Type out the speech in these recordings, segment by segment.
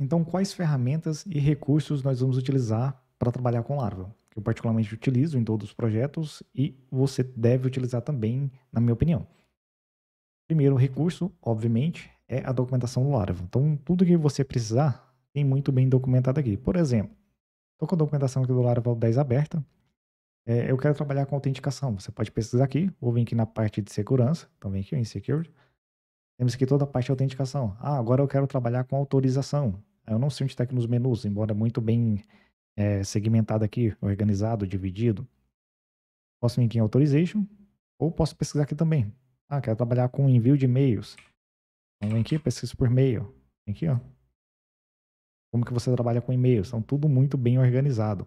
Então, quais ferramentas e recursos nós vamos utilizar para trabalhar com Laravel? Que eu particularmente utilizo em todos os projetos e você deve utilizar também, na minha opinião. Primeiro recurso, obviamente, é a documentação do Laravel. Então, tudo que você precisar tem muito bem documentado aqui. Por exemplo, estou com a documentação aqui do Laravel 10 aberta. É, eu quero trabalhar com autenticação. Você pode pesquisar aqui, ou vir aqui na parte de segurança, então vem aqui em Security. Temos aqui toda a parte de autenticação. Ah, agora eu quero trabalhar com autorização. Eu não sei onde está aqui nos menus, embora muito bem é, segmentado aqui, organizado, dividido. Posso vir aqui em Authorization ou posso pesquisar aqui também. Ah, quero trabalhar com envio de e-mails. Então vem aqui, pesquisa por e-mail. Vem aqui, ó. Como que você trabalha com e-mails. Então tudo muito bem organizado.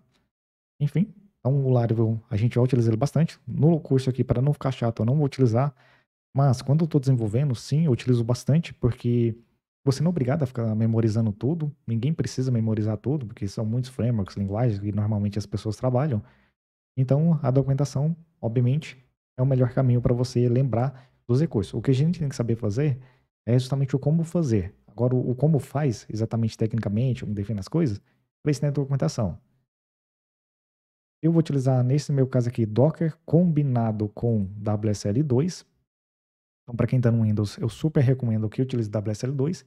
Enfim, então o Laravel a gente vai utilizar ele bastante. No curso aqui, para não ficar chato, eu não vou utilizar. Mas quando eu estou desenvolvendo, sim, eu utilizo bastante, porque você não é obrigado a ficar memorizando tudo, ninguém precisa memorizar tudo, porque são muitos frameworks, linguagens que normalmente as pessoas trabalham. Então, a documentação, obviamente, é o melhor caminho para você lembrar dos recursos. O que a gente tem que saber fazer é justamente o como fazer. Agora, o como faz exatamente tecnicamente, como define as coisas, para isso na é documentação. Eu vou utilizar, nesse meu caso aqui, Docker combinado com WSL2. Então, para quem está no Windows, eu super recomendo que utilize WSL2.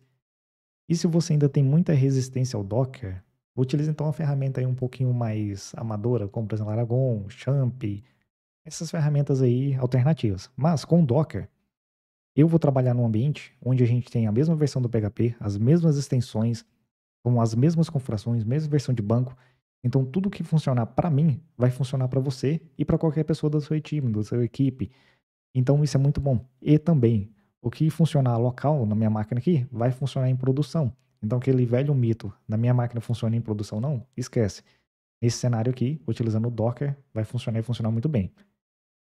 E se você ainda tem muita resistência ao Docker, utilize então uma ferramenta aí um pouquinho mais amadora, como por exemplo Aragon, Champ, essas ferramentas aí alternativas. Mas com o Docker, eu vou trabalhar num ambiente onde a gente tem a mesma versão do PHP, as mesmas extensões, com as mesmas configurações, mesma versão de banco. Então tudo que funcionar para mim vai funcionar para você e para qualquer pessoa da sua time, da sua equipe. Então isso é muito bom. E também o que funcionar local na minha máquina aqui vai funcionar em produção. Então, aquele velho mito, na minha máquina funciona em produção, não, esquece. Nesse cenário aqui, utilizando o Docker, vai funcionar e funcionar muito bem.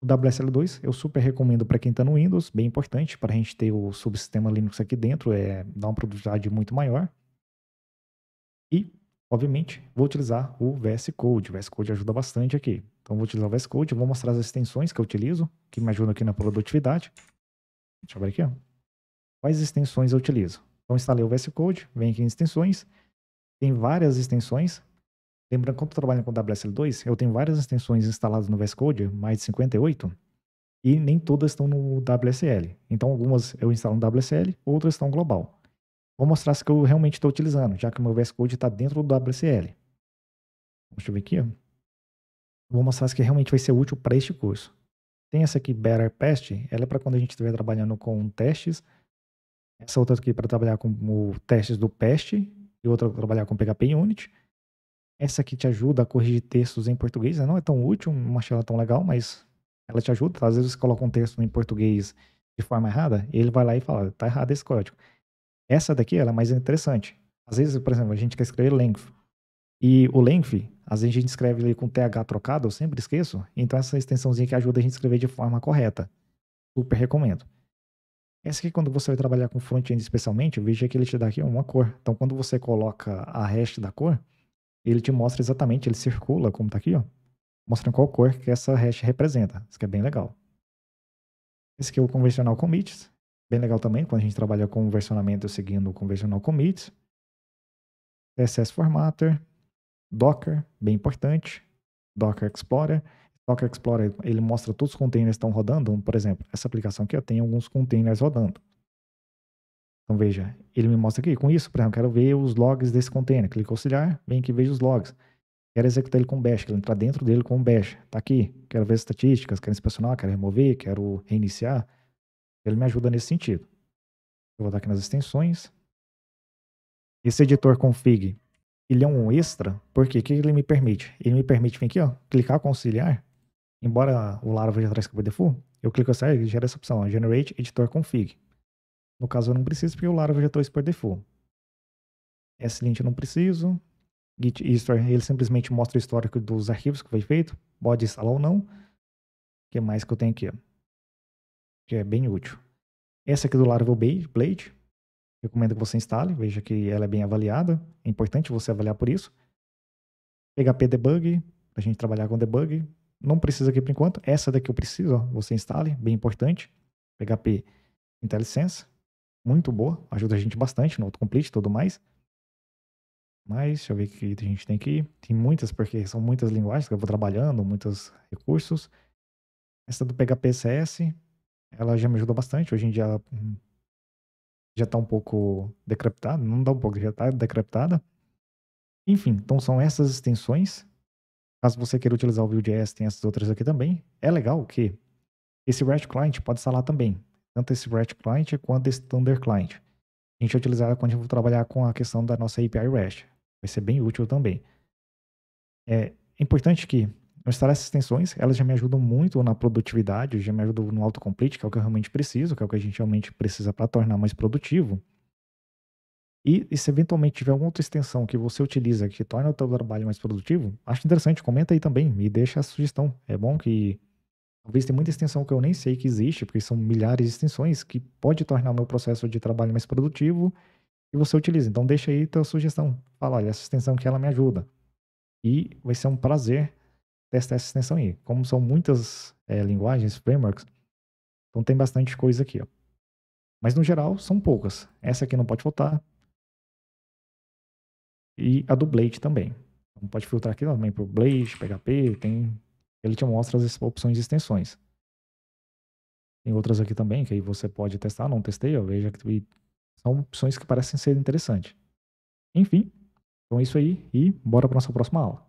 O WSL2 eu super recomendo para quem está no Windows, bem importante para a gente ter o subsistema Linux aqui dentro, é, dá uma produtividade muito maior. E, obviamente, vou utilizar o VS Code. O VS Code ajuda bastante aqui. Então, vou utilizar o VS Code, vou mostrar as extensões que eu utilizo, que me ajudam aqui na produtividade. Deixa eu abrir aqui. Ó. Quais extensões eu utilizo? Então, instalei o VS Code, vem aqui em extensões. Tem várias extensões. Lembrando, quando eu trabalho com WSL2, eu tenho várias extensões instaladas no VS Code, mais de 58, e nem todas estão no WSL. Então, algumas eu instalo no WSL, outras estão global. Vou mostrar as que eu realmente estou utilizando, já que o meu VS Code está dentro do WSL. Deixa eu ver aqui. Ó. Vou mostrar as que realmente vai ser útil para este curso. Tem essa aqui, Better Pest, ela é para quando a gente estiver trabalhando com testes. Essa outra aqui é para trabalhar com o testes do PEST e outra para trabalhar com PHP Unit. Essa aqui te ajuda a corrigir textos em português. Né? não é tão útil, não achei ela tão legal, mas ela te ajuda. Às vezes você coloca um texto em português de forma errada, ele vai lá e fala, tá errado esse código. Essa daqui ela é mais interessante. Às vezes, por exemplo, a gente quer escrever length. E o length, às vezes a gente escreve ali com TH trocado, eu sempre esqueço. Então essa extensãozinha que ajuda a gente a escrever de forma correta. Super recomendo. Essa aqui, quando você vai trabalhar com front-end especialmente, veja que ele te dá aqui uma cor. Então, quando você coloca a hash da cor, ele te mostra exatamente, ele circula, como está aqui, ó, mostrando qual cor que essa hash representa. Isso que é bem legal. Esse aqui é o convencional commits. Bem legal também, quando a gente trabalha com versionamento seguindo o convencional commits. CSS Formatter, Docker, bem importante, Docker Explorer. Docker Explorer ele mostra todos os containers que estão rodando. Por exemplo, essa aplicação aqui eu tenho alguns containers rodando. Então veja, ele me mostra aqui. Com isso, por exemplo, quero ver os logs desse container. Clique auxiliar, vem aqui e veja os logs. Quero executar ele com bash, quero entrar dentro dele com bash. Está aqui. Quero ver as estatísticas, quero inspecionar, quero remover, quero reiniciar. Ele me ajuda nesse sentido. Eu vou dar aqui nas extensões. Esse editor config ele é um extra, porque o que ele me permite? Ele me permite vir aqui, ó, clicar conciliar, embora o Laravel já traz por default, eu clico essa assim, ah, e gera essa opção, ó, Generate Editor Config. No caso eu não preciso, porque o Laravel já trouxe por default. SLint eu não preciso. Git History, ele simplesmente mostra o histórico dos arquivos que foi feito, pode instalar ou não. O que mais que eu tenho aqui? Ó? Que é bem útil. Essa aqui do Laravel Blade, recomendo que você instale, veja que ela é bem avaliada, é importante você avaliar por isso. PHP Debug, a gente trabalhar com debug, não precisa aqui por enquanto, essa daqui eu preciso, ó, você instale, bem importante. PHP IntelliSense, muito boa, ajuda a gente bastante no autocomplete e tudo mais. Mas deixa eu ver o que a gente tem aqui. Tem muitas, porque são muitas linguagens que eu vou trabalhando, muitos recursos. Essa do PHP CS, ela já me ajudou bastante. Hoje em dia hum, já está um pouco decrepitada, não dá um pouco, já está decrepitada. Enfim, então são essas extensões. Caso você queira utilizar o Vue.js, tem essas outras aqui também. É legal que esse REST client pode instalar também, tanto esse REST client quanto esse Thunder client. A gente vai utilizar quando a gente for trabalhar com a questão da nossa API REST. Vai ser bem útil também. É, é importante que instalar essas extensões, elas já me ajudam muito na produtividade, já me ajudam no autocomplete, que é o que eu realmente preciso, que é o que a gente realmente precisa para tornar mais produtivo. E, e, se eventualmente tiver alguma outra extensão que você utiliza que torna o seu trabalho mais produtivo, acho interessante, comenta aí também e deixa a sugestão. É bom que talvez tenha muita extensão que eu nem sei que existe, porque são milhares de extensões que pode tornar o meu processo de trabalho mais produtivo e você utiliza. Então deixa aí tua sugestão. Fala, olha, essa extensão que ela me ajuda. E vai ser um prazer testar essa extensão aí. Como são muitas é, linguagens, frameworks, então tem bastante coisa aqui. Ó. Mas no geral, são poucas. Essa aqui não pode faltar. E a do Blade também. Então, pode filtrar aqui também para o Blade, PHP, tem... ele te mostra as opções de extensões. Tem outras aqui também, que aí você pode testar, não testei, eu veja que são opções que parecem ser interessantes. Enfim, então é isso aí e bora para nossa próxima aula.